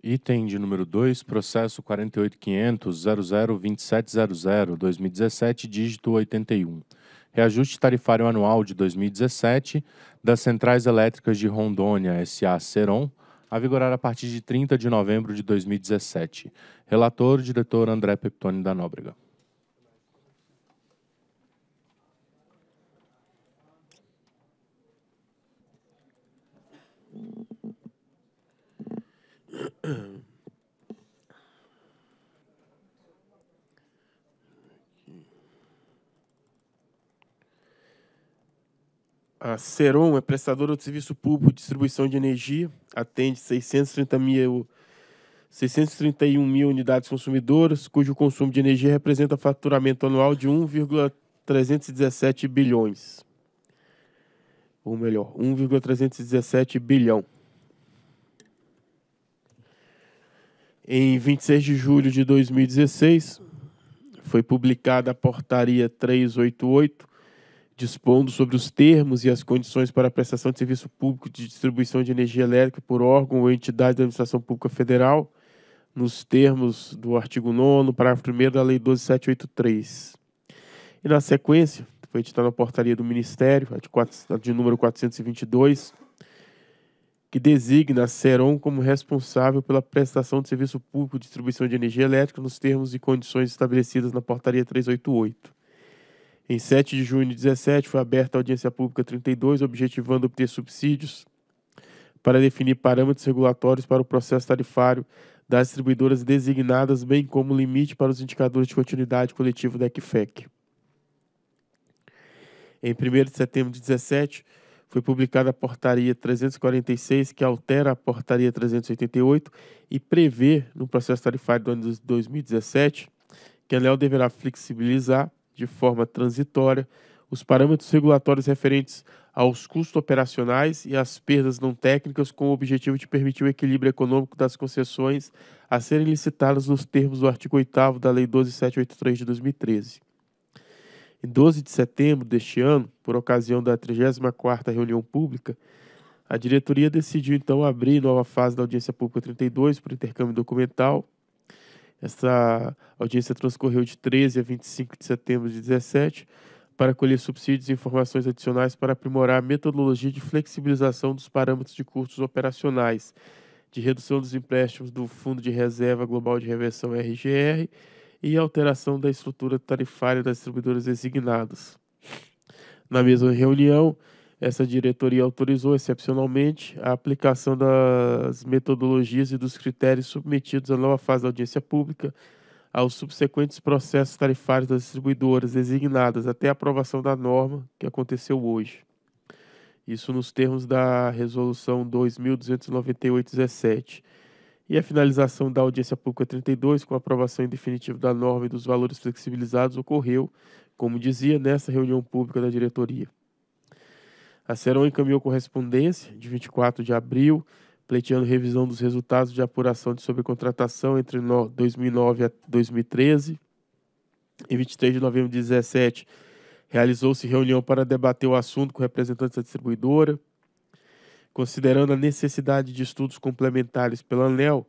Item de número 2, processo 48.500.002700-2017, dígito 81. Reajuste tarifário anual de 2017 das Centrais Elétricas de Rondônia S.A. Seron, a vigorar a partir de 30 de novembro de 2017. Relator, diretor André Peptoni da Nóbrega. A Seron é prestadora de serviço público de distribuição de energia, atende 630 mil, 631 mil unidades consumidoras, cujo consumo de energia representa faturamento anual de 1,317 bilhões. Ou melhor, 1,317 bilhão. Em 26 de julho de 2016, foi publicada a Portaria 388, dispondo sobre os termos e as condições para a prestação de serviço público de distribuição de energia elétrica por órgão ou entidade da administração pública federal, nos termos do artigo 9, parágrafo 1 da Lei 12783. E na sequência, foi editada a portaria do Ministério, a de, 4, a de número 422, que designa a Seron como responsável pela prestação de serviço público de distribuição de energia elétrica nos termos e condições estabelecidas na Portaria 388. Em 7 de junho de 17 foi aberta a audiência pública 32, objetivando obter subsídios para definir parâmetros regulatórios para o processo tarifário das distribuidoras designadas, bem como limite para os indicadores de continuidade coletivo da ECFEC. Em 1 de setembro de 17, foi publicada a Portaria 346, que altera a Portaria 388 e prevê, no processo tarifário do ano de 2017, que a ANEL deverá flexibilizar, de forma transitória, os parâmetros regulatórios referentes aos custos operacionais e às perdas não técnicas, com o objetivo de permitir o equilíbrio econômico das concessões a serem licitadas nos termos do artigo 8 da Lei 12783 de 2013. Em 12 de setembro deste ano, por ocasião da 34ª reunião pública, a diretoria decidiu então abrir nova fase da audiência pública 32 para intercâmbio documental. Essa audiência transcorreu de 13 a 25 de setembro de 17 para colher subsídios e informações adicionais para aprimorar a metodologia de flexibilização dos parâmetros de custos operacionais, de redução dos empréstimos do Fundo de Reserva Global de Reversão RGR e alteração da estrutura tarifária das distribuidoras designadas. Na mesma reunião, essa diretoria autorizou excepcionalmente a aplicação das metodologias e dos critérios submetidos à nova fase da audiência pública aos subsequentes processos tarifários das distribuidoras designadas até a aprovação da norma que aconteceu hoje. Isso nos termos da resolução 2298/17 e a finalização da audiência pública 32, com a aprovação em definitivo da norma e dos valores flexibilizados, ocorreu, como dizia, nessa reunião pública da diretoria. A Seron encaminhou correspondência de 24 de abril, pleiteando revisão dos resultados de apuração de sobrecontratação entre 2009 a 2013. Em 23 de novembro de 2017, realizou-se reunião para debater o assunto com representantes da distribuidora considerando a necessidade de estudos complementares pela ANEL,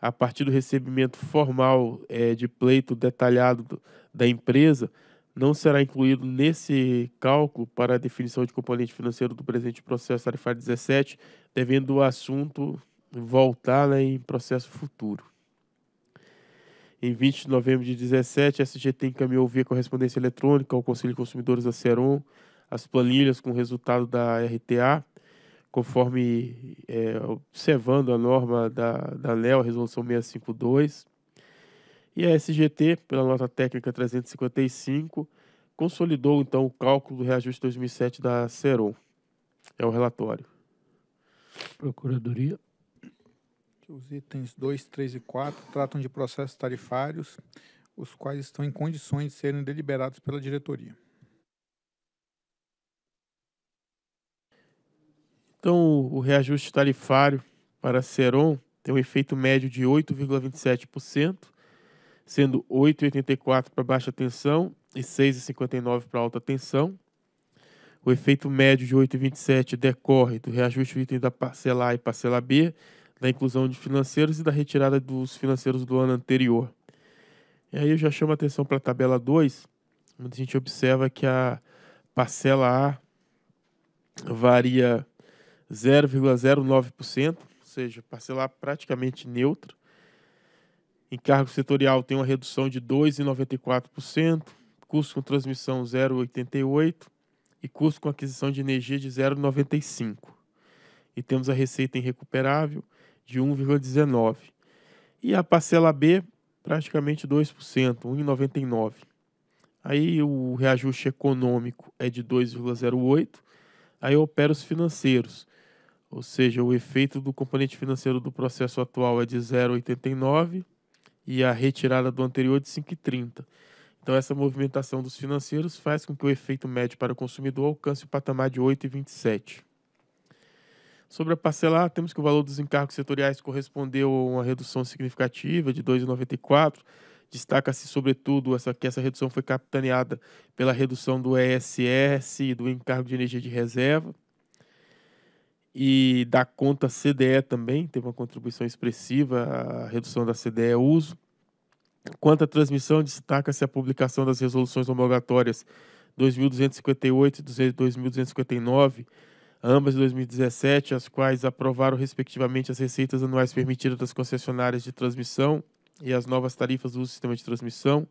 a partir do recebimento formal é, de pleito detalhado do, da empresa, não será incluído nesse cálculo para a definição de componente financeiro do presente processo tarifário 17, devendo o assunto voltar né, em processo futuro. Em 20 de novembro de 17, a SGT encaminhou via correspondência eletrônica ao Conselho de Consumidores da Ceron as planilhas com o resultado da RTA conforme é, observando a norma da, da ANEL, Resolução 652, e a SGT, pela nota técnica 355, consolidou então o cálculo do reajuste 2007 da Ceron É o relatório. Procuradoria. Os itens 2, 3 e 4 tratam de processos tarifários, os quais estão em condições de serem deliberados pela diretoria. Então, o reajuste tarifário para a Seron tem um efeito médio de 8,27%, sendo 8,84% para baixa tensão e 6,59% para alta tensão. O efeito médio de 8,27 decorre do reajuste do item da parcela A e parcela B, da inclusão de financeiros e da retirada dos financeiros do ano anterior. E aí eu já chamo a atenção para a tabela 2, onde a gente observa que a parcela A varia 0,09%, ou seja, parcelar praticamente neutro. Encargo setorial tem uma redução de 2,94%, custo com transmissão 0,88% e custo com aquisição de energia de 0,95%. E temos a receita irrecuperável de 1,19%. E a parcela B, praticamente 2%, 1,99%. Aí o reajuste econômico é de 2,08%. Aí opera os financeiros, ou seja, o efeito do componente financeiro do processo atual é de 0,89 e a retirada do anterior de 5,30. Então, essa movimentação dos financeiros faz com que o efeito médio para o consumidor alcance o patamar de 8,27. Sobre a parcelar, temos que o valor dos encargos setoriais correspondeu a uma redução significativa de 2,94. Destaca-se, sobretudo, essa, que essa redução foi capitaneada pela redução do ESS e do encargo de energia de reserva e da conta CDE também, teve uma contribuição expressiva à redução da CDE uso. Quanto à transmissão, destaca-se a publicação das resoluções homologatórias 2258 e 2259, ambas de 2017, as quais aprovaram respectivamente as receitas anuais permitidas das concessionárias de transmissão e as novas tarifas do sistema de transmissão,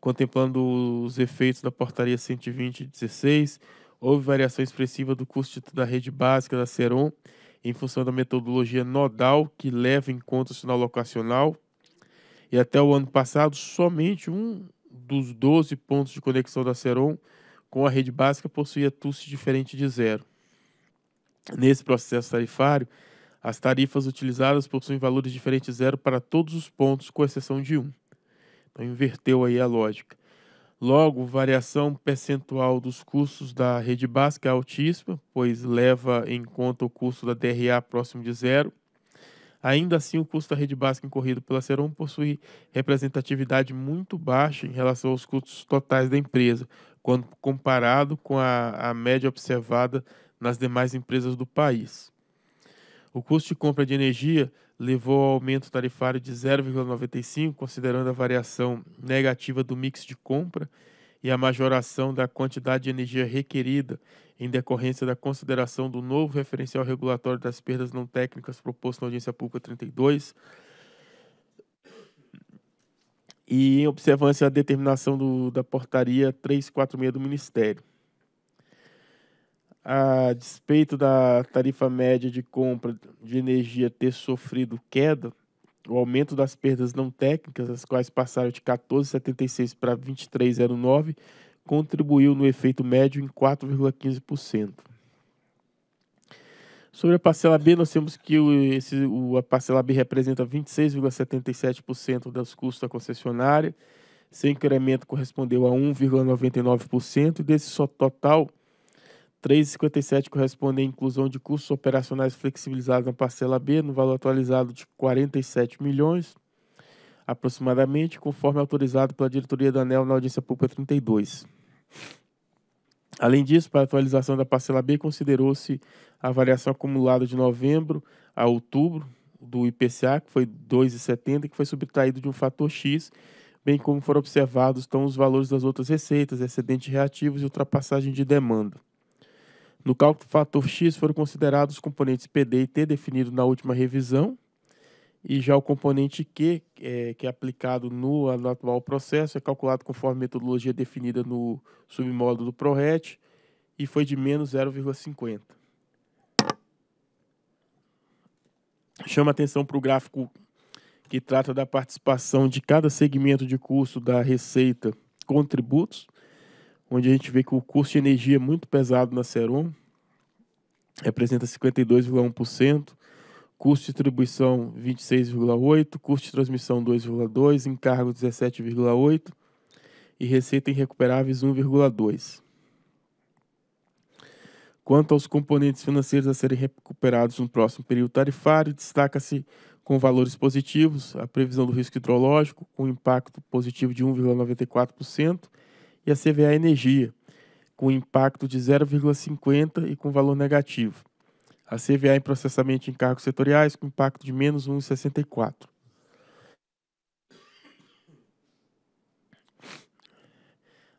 contemplando os efeitos da portaria 120 16 houve variação expressiva do custo da rede básica da Seron em função da metodologia nodal que leva em conta o sinal locacional. E até o ano passado, somente um dos 12 pontos de conexão da Seron com a rede básica possuía TUSE diferente de zero. Nesse processo tarifário, as tarifas utilizadas possuem valores diferentes de zero para todos os pontos, com exceção de um. Então inverteu aí a lógica. Logo, variação percentual dos custos da rede básica é altíssima, pois leva em conta o custo da DRA próximo de zero. Ainda assim, o custo da rede básica incorrido pela Seron possui representatividade muito baixa em relação aos custos totais da empresa, quando comparado com a, a média observada nas demais empresas do país. O custo de compra de energia levou ao aumento tarifário de 0,95, considerando a variação negativa do mix de compra e a majoração da quantidade de energia requerida em decorrência da consideração do novo referencial regulatório das perdas não técnicas proposto na audiência pública 32 e em observância à determinação do, da portaria 346 do Ministério a despeito da tarifa média de compra de energia ter sofrido queda, o aumento das perdas não técnicas, as quais passaram de 14,76 para 23,09, contribuiu no efeito médio em 4,15%. Sobre a parcela B, nós temos que o, esse, o, a parcela B representa 26,77% dos custos da concessionária. Seu incremento correspondeu a 1,99%, e desse só total, 3,57 corresponde à inclusão de custos operacionais flexibilizados na parcela B, no valor atualizado de 47 milhões, aproximadamente, conforme autorizado pela diretoria da ANEL na audiência pública 32. Além disso, para a atualização da parcela B, considerou-se a variação acumulada de novembro a outubro do IPCA, que foi 2,70, que foi subtraído de um fator X, bem como foram observados estão os valores das outras receitas, excedentes reativos e ultrapassagem de demanda. No cálculo do fator X foram considerados os componentes PD e T definidos na última revisão, e já o componente Q, é, que é aplicado no, no, atual processo, é calculado conforme metodologia definida no submódulo do ProRet e foi de menos 0,50. Chama atenção para o gráfico que trata da participação de cada segmento de custo da receita contributos onde a gente vê que o custo de energia é muito pesado na Serum, representa 52,1%, custo de distribuição 26,8%, custo de transmissão 2,2%, encargo 17,8% e receita em recuperáveis 1,2%. Quanto aos componentes financeiros a serem recuperados no próximo período tarifário, destaca-se com valores positivos a previsão do risco hidrológico, com impacto positivo de 1,94%, e a CVA Energia, com impacto de 0,50 e com valor negativo. A CVA em processamento de encargos setoriais, com impacto de menos 1,64.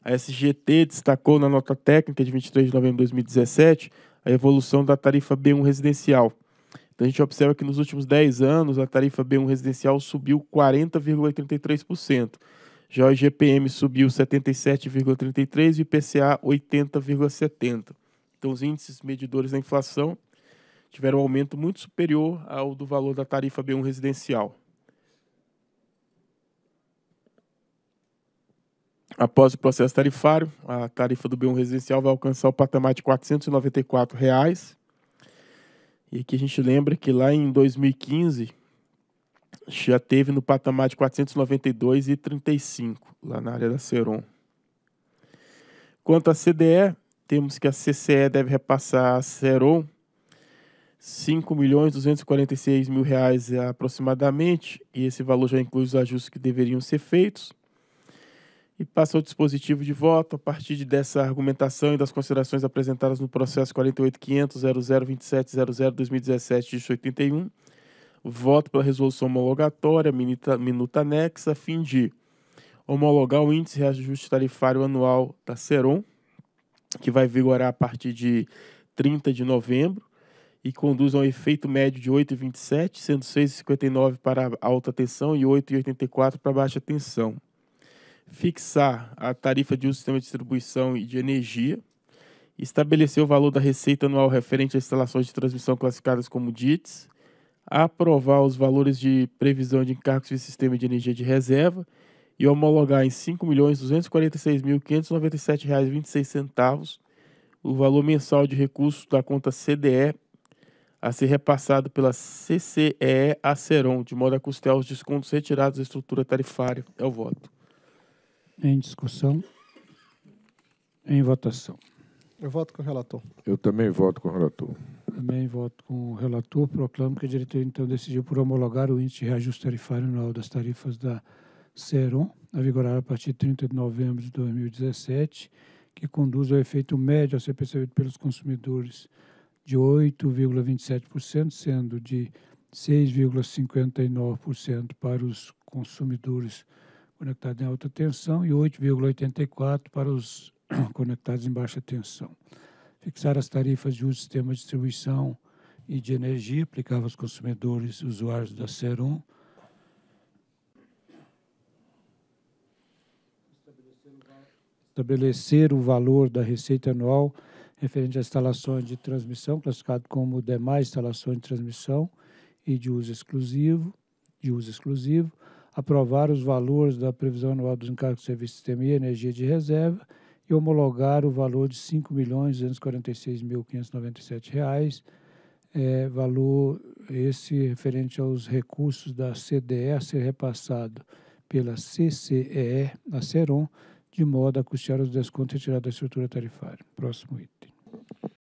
A SGT destacou na nota técnica de 23 de novembro de 2017 a evolução da tarifa B1 residencial. Então a gente observa que nos últimos 10 anos a tarifa B1 residencial subiu 40,33%. Já o IGPM subiu 77,33 e o IPCA 80,70. Então, os índices medidores da inflação tiveram um aumento muito superior ao do valor da tarifa B1 residencial. Após o processo tarifário, a tarifa do B1 residencial vai alcançar o patamar de R$ 494. Reais. E aqui a gente lembra que lá em 2015, já teve no patamar de 492,35 lá na área da Seron. Quanto à CDE, temos que a CCE deve repassar a Seron R$ milhões mil reais aproximadamente, e esse valor já inclui os ajustes que deveriam ser feitos. E passa ao dispositivo de voto, a partir dessa argumentação e das considerações apresentadas no processo 485000027002017 2017 81 voto pela resolução homologatória, minuta, minuta anexa, a fim de homologar o índice reajuste tarifário anual da Seron, que vai vigorar a partir de 30 de novembro e conduz a um efeito médio de 8,27, sendo 6,59 para alta tensão e 8,84 para baixa tensão. Fixar a tarifa de uso do sistema de distribuição e de energia. Estabelecer o valor da receita anual referente às instalações de transmissão classificadas como DITs aprovar os valores de previsão de encargos de sistema de energia de reserva e homologar em R$ 5.246.597,26 o valor mensal de recursos da conta CDE a ser repassado pela CCEE a Seron de modo a custear os descontos retirados da estrutura tarifária. É o voto. Em discussão. Em votação. Eu voto com o relator. Eu também voto com o relator. Também voto com o relator. Proclamo que a diretoria, então, decidiu por homologar o índice de reajuste tarifário anual das tarifas da CERON, a vigorar a partir de 30 de novembro de 2017, que conduz ao efeito médio a ser percebido pelos consumidores de 8,27%, sendo de 6,59% para os consumidores conectados em alta tensão e 8,84% para os conectados em baixa tensão fixar as tarifas de uso do sistema de distribuição e de energia aplicável aos consumidores e usuários da Serum, estabelecer o valor da receita anual referente às instalações de transmissão, classificado como demais instalações de transmissão e de uso exclusivo, de uso exclusivo, aprovar os valores da previsão anual dos encargos de serviço de sistema e energia de reserva e homologar o valor de R$ 5.246.597, é, valor esse referente aos recursos da CDE a ser repassado pela CCEE, a CERON, de modo a custear os descontos retirados da estrutura tarifária. Próximo item.